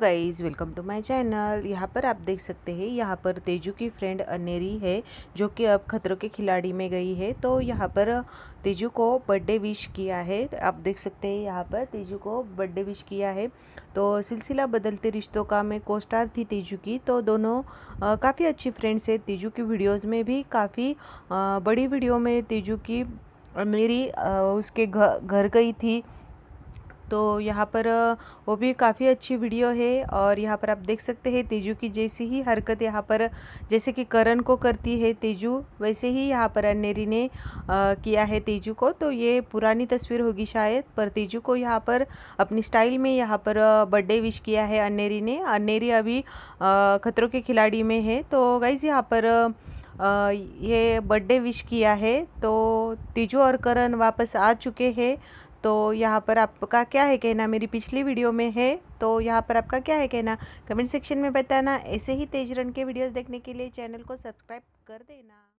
guys welcome to my channel यहाँ पर आप देख सकते हैं यहाँ पर तेजू की फ्रेंड अनेरी है जो कि अब खतरों के खिलाड़ी में गई है तो यहाँ पर तेजू को बर्थडे विश किया है आप देख सकते हैं यहाँ पर तेजू को बर्थडे विश किया है तो सिलसिला बदलते रिश्तों का मैं को स्टार थी तेजू की तो दोनों काफ़ी अच्छी फ्रेंड्स है तेजू की वीडियोज़ में भी काफ़ी बड़ी वीडियो में तेजू की मेरी उसके घर गई थी तो यहाँ पर वो भी काफ़ी अच्छी वीडियो है और यहाँ पर आप देख सकते हैं तेजू की जैसी ही हरकत यहाँ पर जैसे कि करण को करती है तेजू वैसे ही यहाँ पर अन्नेरी ने किया है तेजू को तो ये पुरानी तस्वीर होगी शायद पर तेजू को यहाँ पर अपनी स्टाइल में यहाँ पर बर्थडे विश किया है अनेरी ने अनेरी अभी खतरों के खिलाड़ी में है तो गाइज यहाँ पर आ, ये बर्थडे विश किया है तो तेजू और करण वापस आ चुके हैं तो यहाँ पर आपका क्या है कहना मेरी पिछली वीडियो में है तो यहाँ पर आपका क्या है कहना कमेंट सेक्शन में बताना ऐसे ही तेज रन के वीडियोस देखने के लिए चैनल को सब्सक्राइब कर देना